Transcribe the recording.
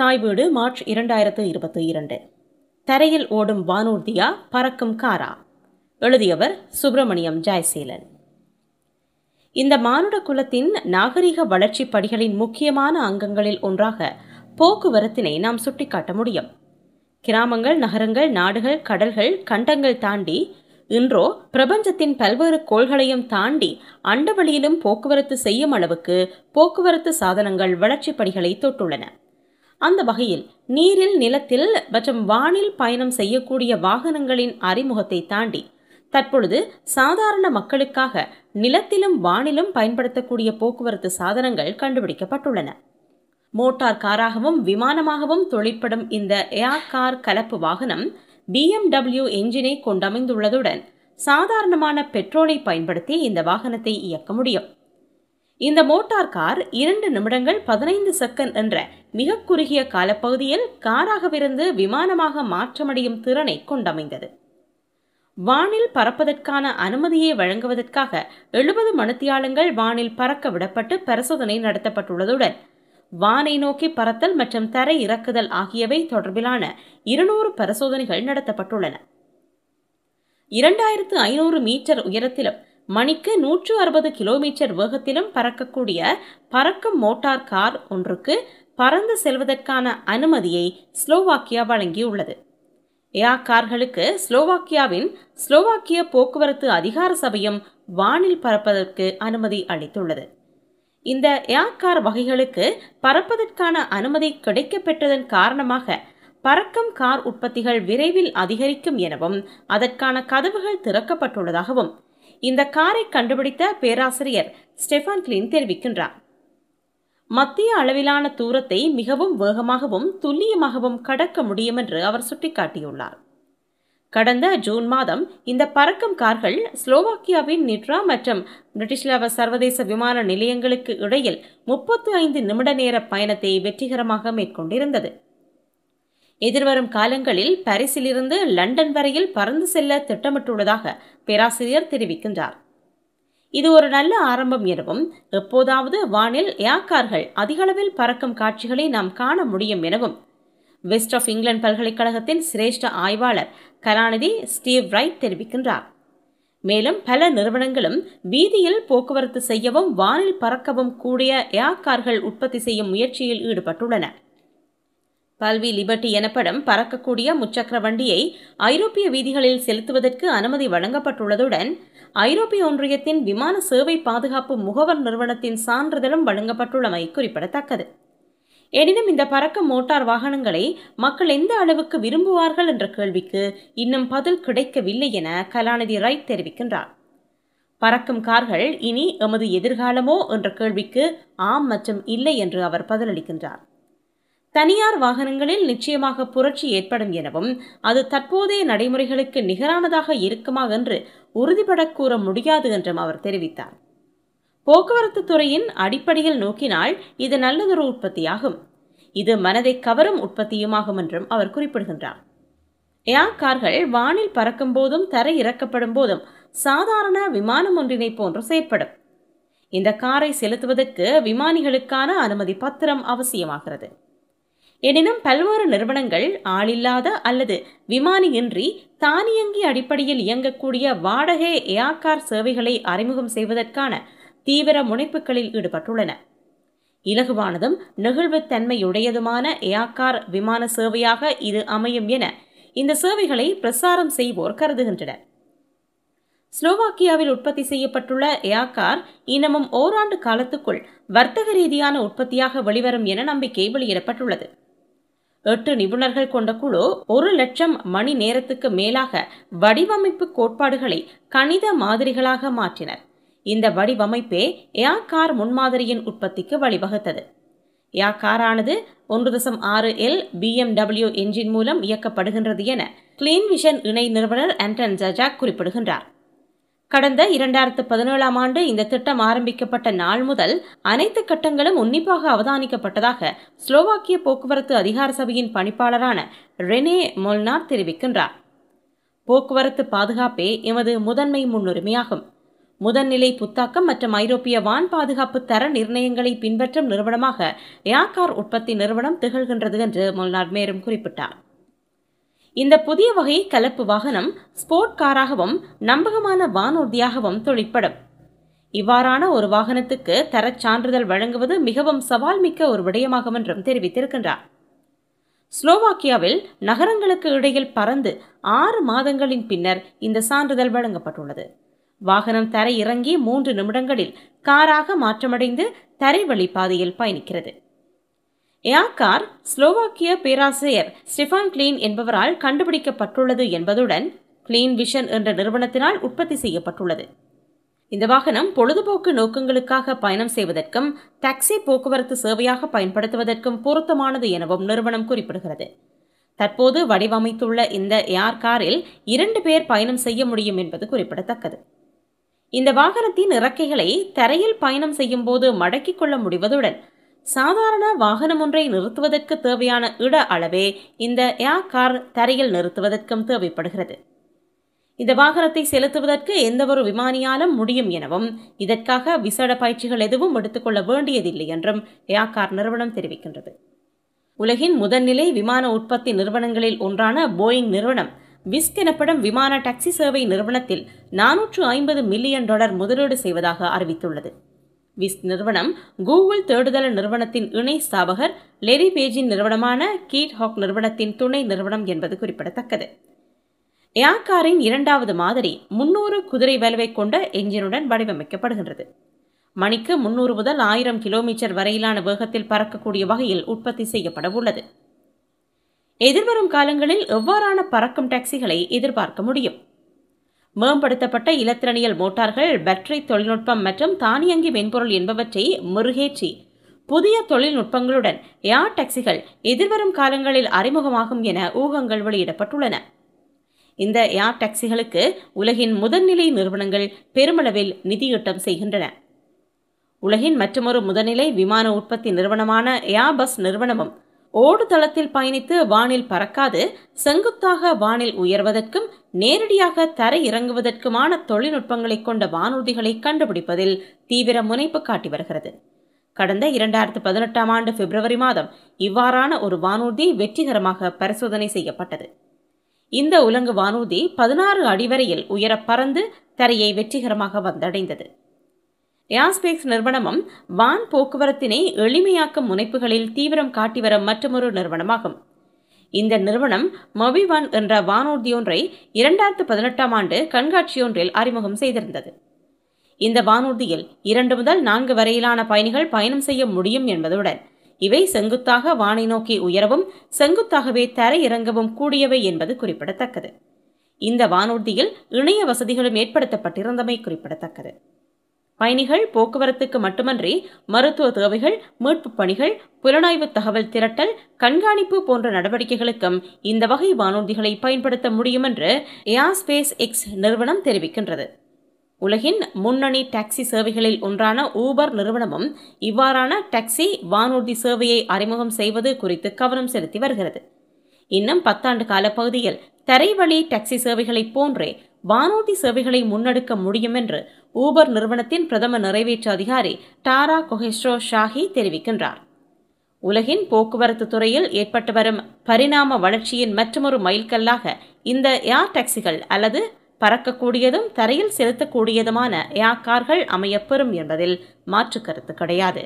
தாய் வீடு மார்ச் இரண்டாயிரத்து இருபத்தி இரண்டு தரையில் ஓடும் வானூர்தியா பறக்கும் காரா எழுதியவர் சுப்பிரமணியம் ஜெயசீலன் இந்த மானுட குலத்தின் நாகரிக வளர்ச்சி படிகளின் முக்கியமான அங்கங்களில் ஒன்றாக போக்குவரத்தினை நாம் சுட்டிக்காட்ட முடியும் கிராமங்கள் நகரங்கள் நாடுகள் கடல்கள் கண்டங்கள் தாண்டி இன்றோ பிரபஞ்சத்தின் பல்வேறு கோள்களையும் தாண்டி அண்டவழியிலும் போக்குவரத்து செய்யும் அளவுக்கு போக்குவரத்து சாதனங்கள் வளர்ச்சி படிகளை தொட்டுள்ளன அந்த வகையில் நீரில் நிலத்தில் மற்றும் வானில் பயணம் செய்யக்கூடிய வாகனங்களின் அறிமுகத்தை தாண்டி தற்பொழுது சாதாரண மக்களுக்காக நிலத்திலும் வானிலும் பயன்படுத்தக்கூடிய போக்குவரத்து சாதனங்கள் கண்டுபிடிக்கப்பட்டுள்ளன மோட்டார் காராகவும் விமானமாகவும் தொழிற்படும் இந்த ஏர் கார் கலப்பு வாகனம் பிஎம்டபிள்யூ என்ஜினை கொண்டமைந்துள்ளதுடன் சாதாரணமான பெட்ரோலை பயன்படுத்தி இந்த வாகனத்தை இயக்க முடியும் இந்த மோட்டார் கார் இரண்டு நிமிடங்கள் பதினைந்து செகண்ட் என்ற மிக குறுகிய காலப்பகுதியில் காராகவிருந்து விமானமாக மாற்றமடையும் திறனை கொண்டமைந்தது வானில் பறப்பதற்கான அனுமதியை வழங்குவதற்காக எழுபது மணித்தியாலங்கள் வானில் பறக்க விடப்பட்டு பரிசோதனை நடத்தப்பட்டுள்ளதுடன் வானை நோக்கி பறத்தல் மற்றும் தரை இறக்குதல் ஆகியவை தொடர்பிலான இருநூறு பரிசோதனைகள் நடத்தப்பட்டுள்ளன இரண்டாயிரத்து ஐநூறு மீட்டர் உயரத்திலும் மணிக்கு நூற்று அறுபது கிலோமீட்டர் வேகத்திலும் பறக்கக்கூடிய பறக்கும் மோட்டார் கார் ஒன்றுக்கு பறந்து செல்வதற்கான அனுமதியை ஸ்லோவாக்கியா வழங்கியுள்ளது ஏஆ கார்களுக்கு ஸ்லோவாக்கியாவின் ஸ்லோவாக்கிய போக்குவரத்து அதிகார சபையும் வானில் பறப்பதற்கு அனுமதி அளித்துள்ளது இந்த ஏஆ கார் வகைகளுக்கு பறப்பதற்கான அனுமதி கிடைக்கப்பெற்றதன் காரணமாக பறக்கும் கார் உற்பத்திகள் விரைவில் அதிகரிக்கும் எனவும் அதற்கான கதவுகள் திறக்கப்பட்டுள்ளதாகவும் இந்த காரை கண்டுபிடித்த பேராசிரியர் ஸ்டெஃபான் கிளின் தெரிவிக்கின்றார் மத்திய அளவிலான தூரத்தை மிகவும் வேகமாகவும் துல்லியமாகவும் கடக்க முடியும் என்று அவர் சுட்டிக்காட்டியுள்ளார் கடந்த ஜூன் மாதம் இந்த பறக்கும் கார்கள் ஸ்லோவாக்கியாவின் நிட்ரா மற்றும் பிரிட்டிஷ்லாவ சர்வதேச விமான நிலையங்களுக்கு இடையில் முப்பத்து ஐந்து நிமிட நேர பயணத்தை வெற்றிகரமாக மேற்கொண்டிருந்தது எதிர்வரும் காலங்களில் பாரிஸிலிருந்து லண்டன் வரையில் பறந்து செல்ல திட்டமிட்டுள்ளதாக பேராசிரியர் தெரிவிக்கின்றார் இது ஒரு நல்ல ஆரம்பம் எனவும் எப்போதாவது வானில் ஏர்கார்கள் அதிகளவில் பறக்கும் காட்சிகளை நாம் காண முடியும் எனவும் வெஸ்ட் ஆஃப் இங்கிலாந்து பல்கலைக்கழகத்தின் சிரேஷ்ட ஆய்வாளர் கலாநிதி ஸ்டீவ் ரைட் தெரிவிக்கின்றார் மேலும் பல நிறுவனங்களும் வீதியில் போக்குவரத்து செய்யவும் வானில் பறக்கவும் கூடிய ஏர் உற்பத்தி செய்யும் முயற்சியில் ஈடுபட்டுள்ளன பல்வி லிபர்டி எனப்படும் பறக்கக்கூடிய முச்சக்கர வண்டியை ஐரோப்பிய வீதிகளில் செலுத்துவதற்கு அனுமதி வழங்கப்பட்டுள்ளதுடன் ஐரோப்பிய ஒன்றியத்தின் விமான சேவை பாதுகாப்பு முகவர் நிறுவனத்தின் சான்றிதழும் வழங்கப்பட்டுள்ளமை குறிப்பிடத்தக்கது எனினும் இந்த பறக்க மோட்டார் வாகனங்களை மக்கள் எந்த அளவுக்கு விரும்புவார்கள் என்ற கேள்விக்கு இன்னும் பதில் கிடைக்கவில்லை என கலாநிதி ரைட் தெரிவிக்கின்றார் பறக்கும் கார்கள் இனி எமது எதிர்காலமோ என்ற கேள்விக்கு ஆம் மற்றும் இல்லை என்று அவர் பதிலளிக்கின்றார் தனியார் வாகனங்களில் நிச்சயமாக புரட்சி ஏற்படும் எனவும் அது தற்போதைய நடைமுறைகளுக்கு நிகரானதாக இருக்குமா என்று உறுதிபட கூற முடியாது என்றும் அவர் தெரிவித்தார் போக்குவரத்து துறையின் அடிப்படையில் நோக்கினால் இது நல்லதொரு உற்பத்தியாகும் இது மனதை கவரும் உற்பத்தியுமாகும் என்றும் அவர் குறிப்பிடுகின்றார் ஏர் கார்கள் வானில் பறக்கும் போதும் தரை இறக்கப்படும் போதும் சாதாரண விமானம் ஒன்றினை போன்று செயற்படும் இந்த காரை செலுத்துவதற்கு விமானிகளுக்கான அனுமதி பத்திரம் அவசியமாகிறது எனினும் பல்வேறு நிறுவனங்கள் ஆளில்லாத அல்லது விமானியின்றி தானியங்கி அடிப்படையில் இயங்கக்கூடிய வாடகை ஏஆர்கார் சேவைகளை அறிமுகம் செய்வதற்கான தீவிர முனைப்புகளில் ஈடுபட்டுள்ளன இலகுவானதும் நெகிழ்வுத்தன்மையுடையதுமான ஏஆர்கார் விமான சேவையாக இது அமையும் என இந்த சேவைகளை பிரசாரம் செய்வோர் கருதுகின்றனர் ஸ்லோவாக்கியாவில் உற்பத்தி செய்யப்பட்டுள்ள ஏஆர்கார் இன்னமும் ஓராண்டு காலத்துக்குள் வர்த்தக ரீதியான உற்பத்தியாக வெளிவரும் என நம்பிக்கை வெளியிடப்பட்டுள்ளது எட்டு நிபுணர்கள் கொண்ட குழு ஒரு லட்சம் மணி நேரத்துக்கு மேலாக வடிவமைப்பு கோட்பாடுகளை கணித மாதிரிகளாக மாற்றினர் இந்த வடிவமைப்பே யா கார் முன்மாதிரியின் உற்பத்திக்கு வழிவகுத்தது யா காரானது ஒன்று தசம் ஆறு எல் பிஎம்டபிள்யூ என்ஜின் மூலம் இயக்கப்படுகின்றது என கிளீன் விஷன் இணை நிறுவனர் ஆண்டன் ஜஜாக் குறிப்பிடுகின்றார் கடந்த இரண்டாயிரத்து பதினேழாம் ஆண்டு இந்த திட்டம் ஆரம்பிக்கப்பட்ட நாள் முதல் அனைத்து கட்டங்களும் உன்னிப்பாக அவதானிக்கப்பட்டதாக ஸ்லோவாக்கிய போக்குவரத்து அதிகார சபையின் பணிப்பாளரான ரெனே மொல்னார் தெரிவிக்கின்றார் போக்குவரத்து பாதுகாப்பே எமது முதன்மை முன்னுரிமையாகும் முதன்நிலை புத்தாக்கம் மற்றும் ஐரோப்பிய வான் பாதுகாப்பு தர நிர்ணயங்களை பின்பற்றும் நிறுவனமாக ஏர்கார் உற்பத்தி நிறுவனம் திகழ்கின்றது என்று மொல்னார் மேலும் குறிப்பிட்டார் இந்த புதிய வகை கலப்பு வாகனம் ஸ்போர்ட் காராகவும் நம்பகமான வானூர்தியாகவும் தொழிற்படும் இவ்வாறான ஒரு வாகனத்துக்கு தரச் சான்றிதழ் வழங்குவது மிகவும் சவால் மிக்க ஒரு விடயமாகும் என்றும் தெரிவித்திருக்கின்றார் ஸ்லோவாக்கியாவில் நகரங்களுக்கு இடையில் பறந்து ஆறு மாதங்களின் பின்னர் இந்த சான்றிதழ் வழங்கப்பட்டுள்ளது வாகனம் தரை இறங்கி மூன்று நிமிடங்களில் காராக மாற்றமடைந்து தரைவழி பாதையில் பயணிக்கிறது ஏக்கார் ஸ்லோவாக்கிய பேராசிரியர் ஸ்டிஃபான் கிளீன் என்பவரால் கண்டுபிடிக்கப்பட்டுள்ளது என்பதுடன் கிளீன் விஷன் என்ற நிறுவனத்தினால் உற்பத்தி செய்யப்பட்டுள்ளது இந்த வாகனம் பொழுதுபோக்கு நோக்கங்களுக்காக பயணம் செய்வதற்கும் டாக்ஸி போக்குவரத்து சேவையாக பயன்படுத்துவதற்கும் பொருத்தமானது எனவும் நிறுவனம் குறிப்பிடுகிறது தற்போது வடிவமைத்துள்ள இந்த ஏர் காரில் இரண்டு பேர் பயணம் செய்ய முடியும் என்பது குறிப்பிடத்தக்கது இந்த வாகனத்தின் இறக்கைகளை தரையில் பயணம் செய்யும் போது மடக்கிக் கொள்ள முடிவதுடன் சாதாரண வாகனம் ஒன்றை நிறுத்துவதற்கு தேவையான இட அளவே இந்த ஏர் கார் தரையில் நிறுத்துவதற்கும் தேவைப்படுகிறது இந்த வாகனத்தை செலுத்துவதற்கு எந்தவொரு விமானியாலும் முடியும் எனவும் இதற்காக விசேட பயிற்சிகள் எதுவும் எடுத்துக்கொள்ள வேண்டியதில்லை என்றும் கார் நிறுவனம் தெரிவிக்கின்றது உலகின் முதன்நிலை விமான உற்பத்தி நிறுவனங்களில் ஒன்றான போயிங் நிறுவனம் விஸ்க் எனப்படும் விமான டாக்ஸி சேவை நிறுவனத்தில் நானூற்று ஐம்பது மில்லியன் டாலர் முதலீடு செய்வதாக அறிவித்துள்ளது விஸ் நிறுவனம் கூகுள் தேடுதல நிறுவனத்தின் இணை ஸ்தாபகர் லெரி பேஜின் நிறுவனமான கீட் ஹாக் நிறுவனத்தின் துணை நிறுவனம் என்பது குறிப்பிடத்தக்கது ஏர்காரின் இரண்டாவது மாதிரி முன்னூறு குதிரை வலுவை கொண்ட எஞ்சினுடன் வடிவமைக்கப்படுகின்றது மணிக்கு முன்னூறு முதல் ஆயிரம் கிலோமீட்டர் வரையிலான வேகத்தில் பறக்கக்கூடிய வகையில் உற்பத்தி செய்யப்பட உள்ளது எதிர்வரும் காலங்களில் எவ்வாறான பறக்கும் டாக்ஸிகளை எதிர்பார்க்க முடியும் மேம்படுத்தப்பட்ட இலத்திரனியல் மோட்டார்கள் பேட்டரி தொழில்நுட்பம் மற்றும் தானியங்கி மென்பொருள் என்பவற்றை முருகேற்றி புதிய தொழில்நுட்பங்களுடன் ஏர் டாக்ஸிகள் எதிர்வரும் காலங்களில் அறிமுகமாகும் என ஊகங்கள் வெளியிடப்பட்டுள்ளன இந்த ஏர் டாக்ஸிகளுக்கு உலகின் முதன்நிலை நிறுவனங்கள் பெருமளவில் நிதியீட்டம் செய்கின்றன உலகின் மற்றொரு முதன்நிலை விமான உற்பத்தி நிறுவனமான ஏர்பஸ் நிறுவனமும் ஓடுதளத்தில் பயணித்து வானில் பறக்காது செங்குத்தாக வானில் உயர்வதற்கும் நேரடியாக தரை இறங்குவதற்குமான தொழில்நுட்பங்களை கொண்ட வானூர்திகளை கண்டுபிடிப்பதில் தீவிர முனைப்பு காட்டி வருகிறது கடந்த இரண்டாயிரத்து பதினெட்டாம் ஆண்டு பிப்ரவரி மாதம் இவ்வாறான ஒரு வானூர்தி வெற்றிகரமாக பரிசோதனை செய்யப்பட்டது இந்த உலங்கு வானூர்தி பதினாறு அடிவரையில் உயர பறந்து தரையை வெற்றிகரமாக வந்தடைந்தது ஏர்ஸ்பேஸ் நிறுவனமும் வான் போக்குவரத்தினை எளிமையாக்கும் முனைப்புகளில் தீவிரம் காட்டி வரும் மற்றொரு நிறுவனமாகும் இந்த நிறுவனம் மொபிவான் என்ற வானூர்தியொன்றை இரண்டாயிரத்து பதினெட்டாம் ஆண்டு கண்காட்சியொன்றில் அறிமுகம் செய்திருந்தது இந்த வானூர்தியில் இரண்டு முதல் நான்கு வரையிலான பயணிகள் பயணம் செய்ய முடியும் என்பதுடன் இவை செங்குத்தாக வானை நோக்கி உயரவும் செங்குத்தாகவே தரையிறங்கவும் கூடியவை என்பது குறிப்பிடத்தக்கது இந்த வானூர்தியில் இணைய வசதிகளும் ஏற்படுத்தப்பட்டிருந்தமை குறிப்பிடத்தக்கது பயணிகள் போக்குவரத்துக்கு மட்டுமன்றி மருத்துவ தேவைகள் மீட்பு பணிகள் புலனாய்வு தகவல் திரட்டல் கண்காணிப்பு போன்ற நடவடிக்கைகளுக்கும் இந்த வகை வானூர்திகளை பயன்படுத்த முடியும் என்று ஏர்ஸ்பேஸ் எக்ஸ் நிறுவனம் தெரிவிக்கின்றது உலகின் முன்னணி டாக்ஸி சேவைகளில் ஒன்றான ஊபர் நிறுவனமும் இவ்வாறான டாக்ஸி வானூர்தி சேவையை அறிமுகம் செய்வது குறித்து கவனம் செலுத்தி வருகிறது இன்னும் பத்தாண்டு கால பகுதியில் தரைவழி டாக்ஸி சேவைகளைப் போன்றே வானூர்தி சேவைகளை முன்னெடுக்க முடியும் என்று ஊபர் நிறுவனத்தின் பிரதம நிறைவேற்று அதிகாரி டாரா கொஹெஸ்ரோ ஷாஹி தெரிவிக்கின்றார் உலகின் போக்குவரத்து துறையில் ஏற்பட்டு வரும் பரிணாம வளர்ச்சியின் மற்றொரு மைல்கல்லாக இந்த ஏர் டாக்ஸிகள் அல்லது பறக்கக்கூடியதும் தரையில் செலுத்தக்கூடியதுமான ஏர் கார்கள் அமையப்பெறும் என்பதில் மாற்று கருத்து கிடையாது